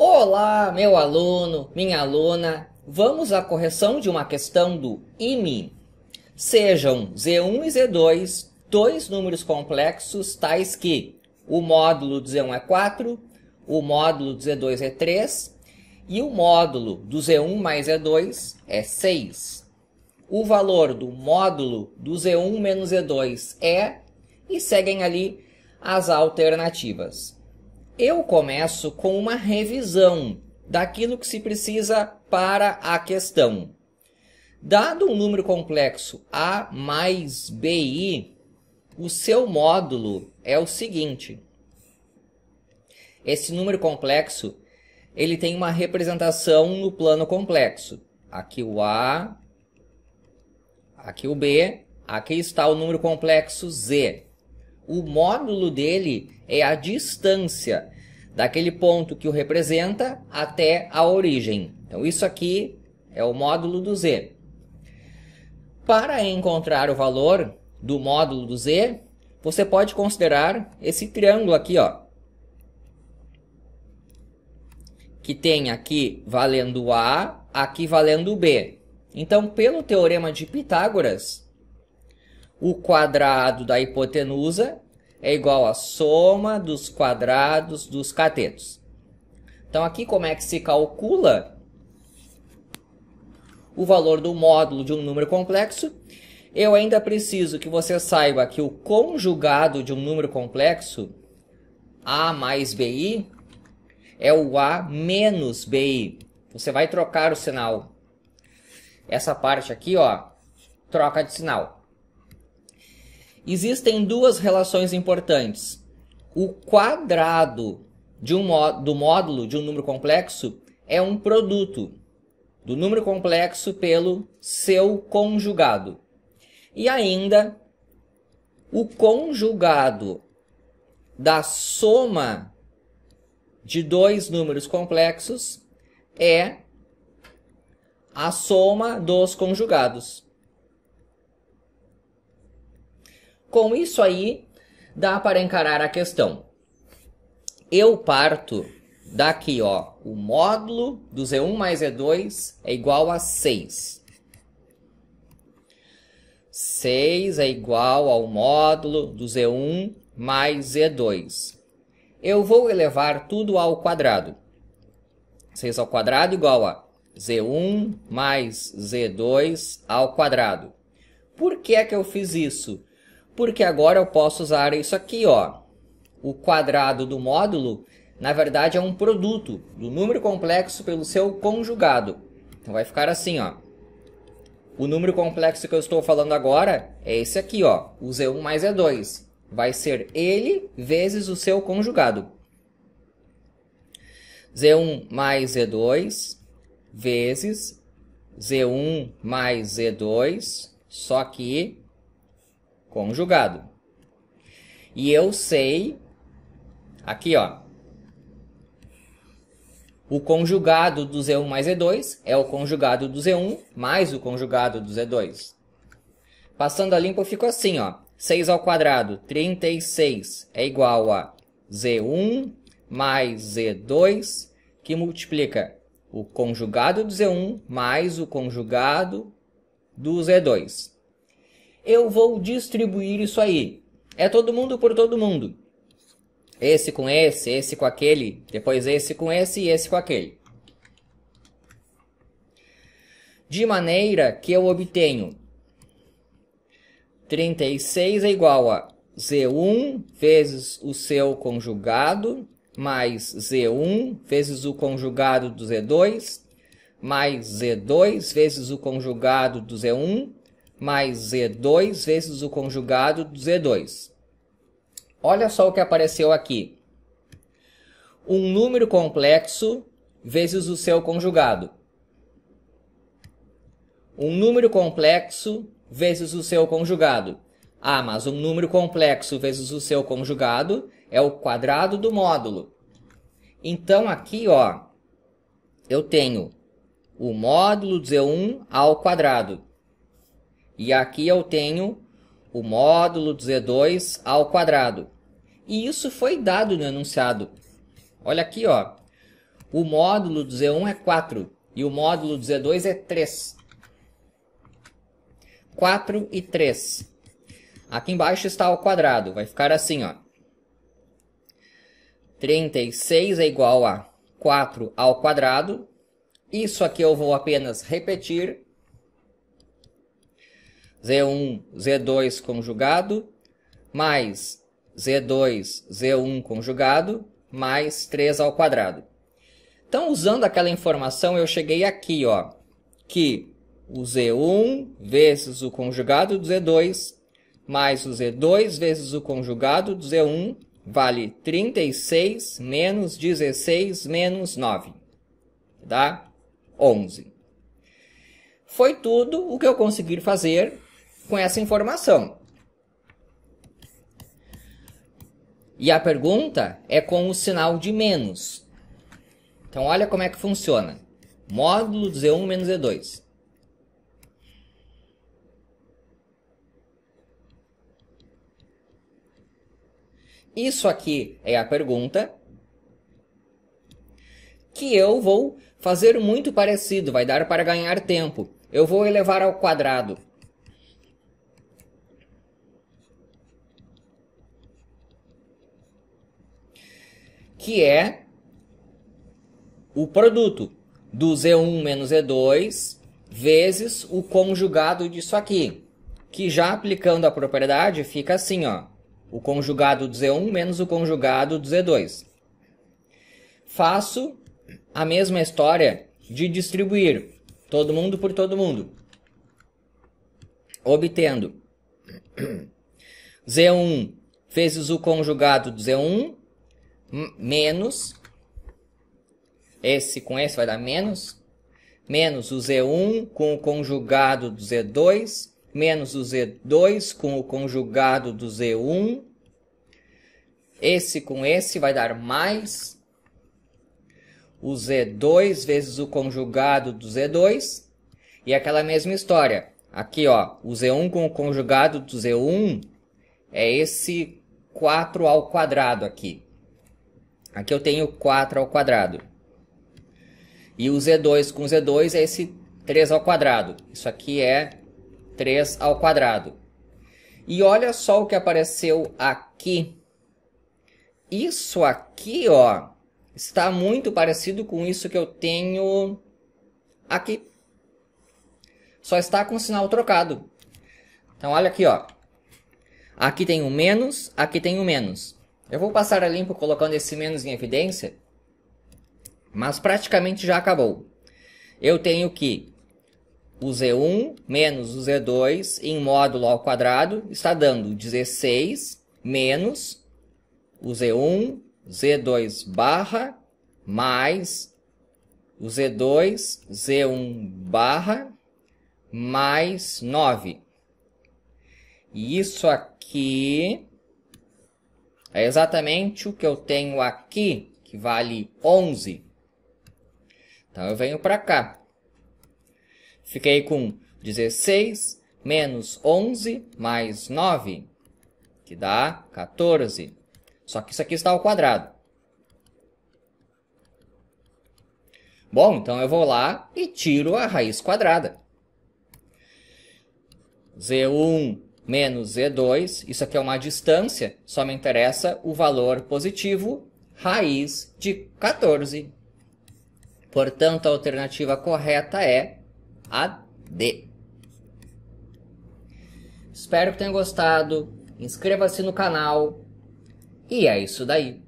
Olá, meu aluno, minha aluna. Vamos à correção de uma questão do IME. Sejam Z1 e Z2 dois números complexos tais que o módulo de Z1 é 4, o módulo de Z2 é 3 e o módulo do Z1 mais Z2 é 6. O valor do módulo do Z1 menos Z2 é e seguem ali as alternativas eu começo com uma revisão daquilo que se precisa para a questão. Dado um número complexo A mais BI, o seu módulo é o seguinte. Esse número complexo, ele tem uma representação no plano complexo. Aqui o A, aqui o B, aqui está o número complexo Z o módulo dele é a distância daquele ponto que o representa até a origem. Então, isso aqui é o módulo do z. Para encontrar o valor do módulo do z, você pode considerar esse triângulo aqui, ó. Que tem aqui valendo A, aqui valendo B. Então, pelo teorema de Pitágoras, o quadrado da hipotenusa é igual à soma dos quadrados dos catetos. Então, aqui como é que se calcula o valor do módulo de um número complexo? Eu ainda preciso que você saiba que o conjugado de um número complexo, A mais BI, é o A menos BI. Você vai trocar o sinal. Essa parte aqui, ó, troca de sinal existem duas relações importantes. O quadrado de um, do módulo de um número complexo é um produto do número complexo pelo seu conjugado. E ainda, o conjugado da soma de dois números complexos é a soma dos conjugados. Com isso aí, dá para encarar a questão. Eu parto daqui, ó. O módulo do Z1 mais Z2 é igual a 6. 6 é igual ao módulo do Z1 mais Z2. Eu vou elevar tudo ao quadrado. 6 ao quadrado igual a Z1 mais Z2 ao quadrado. Por que é que eu fiz isso? porque agora eu posso usar isso aqui, ó. O quadrado do módulo, na verdade, é um produto do número complexo pelo seu conjugado. Então vai ficar assim, ó. O número complexo que eu estou falando agora é esse aqui, ó. O Z1 mais E2. Vai ser ele vezes o seu conjugado. Z1 mais Z2 vezes Z1 mais Z2, só que conjugado. E eu sei, aqui ó, o conjugado do Z1 mais Z2 é o conjugado do Z1 mais o conjugado do Z2. Passando a limpo, ficou assim, ó. 6 ao quadrado, 36, é igual a Z1 mais Z2, que multiplica o conjugado do Z1 mais o conjugado do Z2 eu vou distribuir isso aí. É todo mundo por todo mundo. Esse com esse, esse com aquele, depois esse com esse e esse com aquele. De maneira que eu obtenho 36 é igual a Z1 vezes o seu conjugado, mais Z1 vezes o conjugado do Z2, mais Z2 vezes o conjugado do Z1, mais Z2 vezes o conjugado do Z2. Olha só o que apareceu aqui. Um número complexo vezes o seu conjugado. Um número complexo vezes o seu conjugado. Ah, mas um número complexo vezes o seu conjugado é o quadrado do módulo. Então aqui, ó, eu tenho o módulo de 1 ao quadrado. E aqui eu tenho o módulo de Z2 ao quadrado. E isso foi dado no enunciado. Olha aqui, ó. O módulo de Z1 é 4 e o módulo de Z2 é 3. 4 e 3. Aqui embaixo está ao quadrado, vai ficar assim, ó. 36 é igual a 4 ao quadrado. Isso aqui eu vou apenas repetir Z1, Z2 conjugado, mais Z2, Z1 conjugado, mais 3 ao quadrado. Então, usando aquela informação, eu cheguei aqui, ó, que o Z1 vezes o conjugado do Z2 mais o Z2 vezes o conjugado do Z1 vale 36 menos 16 menos 9, dá 11. Foi tudo o que eu consegui fazer com essa informação. E a pergunta é com o sinal de menos. Então, olha como é que funciona. Módulo Z1 menos Z2. Isso aqui é a pergunta que eu vou fazer muito parecido, vai dar para ganhar tempo. Eu vou elevar ao quadrado que é o produto do Z1 menos Z2 vezes o conjugado disso aqui, que já aplicando a propriedade fica assim, ó, o conjugado do Z1 menos o conjugado do Z2. Faço a mesma história de distribuir todo mundo por todo mundo, obtendo Z1 vezes o conjugado do Z1 menos esse com esse vai dar menos, menos o Z1 com o conjugado do Z2, menos o Z2 com o conjugado do Z1. Esse com esse vai dar mais o Z2 vezes o conjugado do Z2. E aquela mesma história. Aqui, ó, o Z1 com o conjugado do Z1 é esse 4 ao quadrado aqui. Aqui eu tenho 4 ao quadrado. E o Z2 com Z2 é esse 3 ao quadrado. Isso aqui é 3 ao quadrado. E olha só o que apareceu aqui. Isso aqui, ó, está muito parecido com isso que eu tenho aqui. Só está com o sinal trocado. Então, olha aqui, ó. Aqui tem um menos, aqui tem um menos. Eu vou passar a limpo colocando esse menos em evidência, mas praticamente já acabou. Eu tenho que o Z1 menos o Z2 em módulo ao quadrado está dando 16 menos o Z1, Z2 barra, mais o Z2, Z1 barra, mais 9. E isso aqui é exatamente o que eu tenho aqui, que vale 11. Então eu venho para cá. Fiquei com 16 menos 11 mais 9, que dá 14. Só que isso aqui está ao quadrado. Bom, então eu vou lá e tiro a raiz quadrada. Z1 menos E2, isso aqui é uma distância, só me interessa o valor positivo, raiz de 14. Portanto, a alternativa correta é a D. Espero que tenham gostado. Inscreva-se no canal. E é isso daí.